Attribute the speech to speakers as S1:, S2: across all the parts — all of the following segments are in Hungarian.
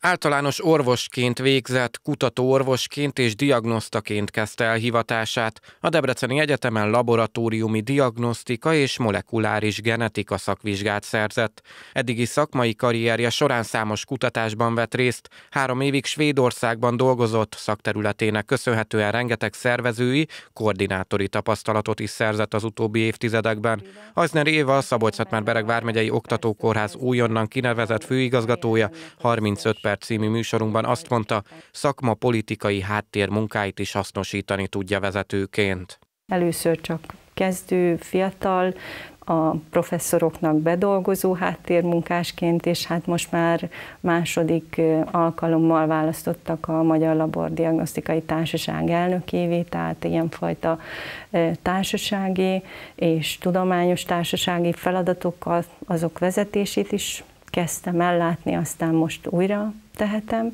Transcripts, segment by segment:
S1: Általános orvosként végzett, kutatóorvosként és diagnosztaként kezdte el hivatását a Debreceni Egyetemen laboratóriumi diagnosztika és molekuláris genetika szakvizsgát szerzett. Eddigi szakmai karrierje során számos kutatásban vett részt, három évig Svédországban dolgozott, szakterületének köszönhetően rengeteg szervezői, koordinátori tapasztalatot is szerzett az utóbbi évtizedekben. Azner Éva a szabolcs bereg vármegyei oktatókórház újonnan kinevezett főigazgatója 35 Expert című műsorunkban azt mondta, szakma politikai háttér munkáit is hasznosítani tudja vezetőként.
S2: Először csak kezdő, fiatal, a professzoroknak bedolgozó háttérmunkásként, és hát most már második alkalommal választottak a Magyar Diagnosztikai Társaság elnökévé, tehát ilyenfajta társasági és tudományos társasági feladatokkal azok vezetését is kezdtem ellátni, aztán most újra tehetem,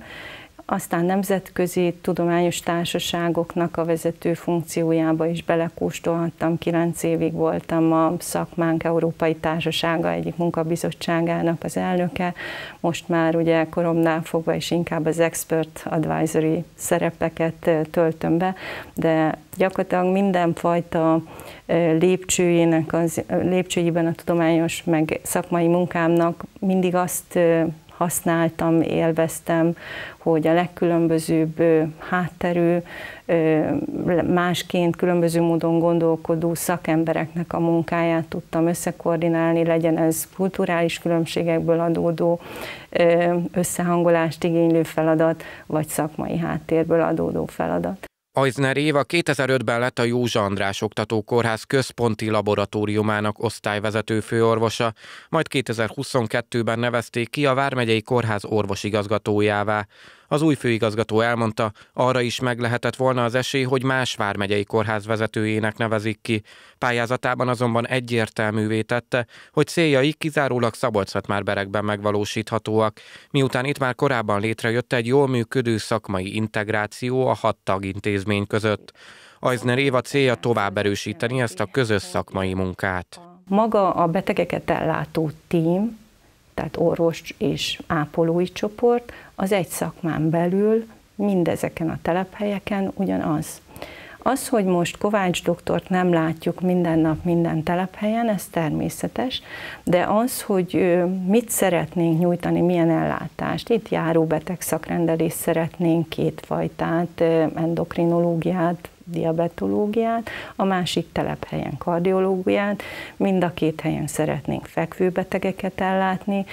S2: aztán nemzetközi tudományos társaságoknak a vezető funkciójába is belekóstolhattam. Kilenc évig voltam a szakmánk Európai Társasága egyik munkabizottságának az elnöke. Most már ugye koromnál fogva is inkább az expert advisory szerepeket töltöm be, de gyakorlatilag mindenfajta lépcsőjének az, lépcsőjében a tudományos meg szakmai munkámnak mindig azt használtam, élveztem, hogy a legkülönbözőbb hátterű, másként különböző módon gondolkodó szakembereknek a munkáját tudtam összekoordinálni, legyen ez kulturális különbségekből adódó összehangolást igénylő feladat, vagy szakmai háttérből adódó feladat.
S1: Ajzner Éva 2005-ben lett a Józsa András Oktató Kórház központi laboratóriumának osztályvezető főorvosa, majd 2022-ben nevezték ki a Vármegyei Kórház orvosigazgatójává. Az új főigazgató elmondta, arra is meg lehetett volna az esély, hogy más vármegyei kórház vezetőjének nevezik ki. Pályázatában azonban egyértelművé tette, hogy céljai kizárólag szabolcs berekben megvalósíthatóak, miután itt már korábban létrejött egy jól működő szakmai integráció a hat tag intézmény között. Ajzner Éva célja tovább erősíteni ezt a közös szakmai munkát.
S2: Maga a betegeket ellátó tím tehát orvos és ápolói csoport, az egy szakmán belül mindezeken a telephelyeken ugyanaz. Az, hogy most Kovács doktort nem látjuk minden nap, minden telephelyen, ez természetes, de az, hogy mit szeretnénk nyújtani, milyen ellátást, itt beteg szakrendelést szeretnénk, kétfajtát, endokrinológiát, diabetológiát, a másik telephelyen kardiológiát, mind a két helyen szeretnénk fekvőbetegeket ellátni.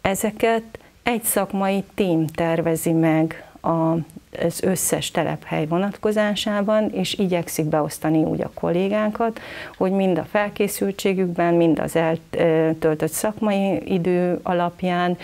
S2: Ezeket egy szakmai tím tervezi meg a az összes telephely vonatkozásában, és igyekszik beosztani úgy a kollégánkat, hogy mind a felkészültségükben, mind az eltöltött szakmai idő alapján,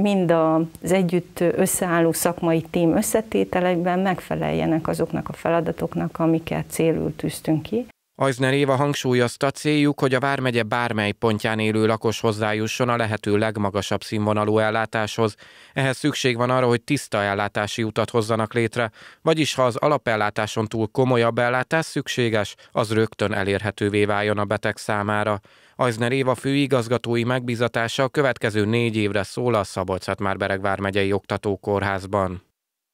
S2: mind az együtt összeálló szakmai tím összetételekben megfeleljenek azoknak a feladatoknak, amiket célul tűztünk ki.
S1: Ajzner Éva hangsúlyozta céljuk, hogy a Vármegye bármely pontján élő lakos hozzájusson a lehető legmagasabb színvonalú ellátáshoz. Ehhez szükség van arra, hogy tiszta ellátási utat hozzanak létre, vagyis ha az alapellátáson túl komolyabb ellátás szükséges, az rögtön elérhetővé váljon a beteg számára. Ajzner Éva főigazgatói megbízatása a következő négy évre szól a szabolcs már vármegyei oktatókórházban.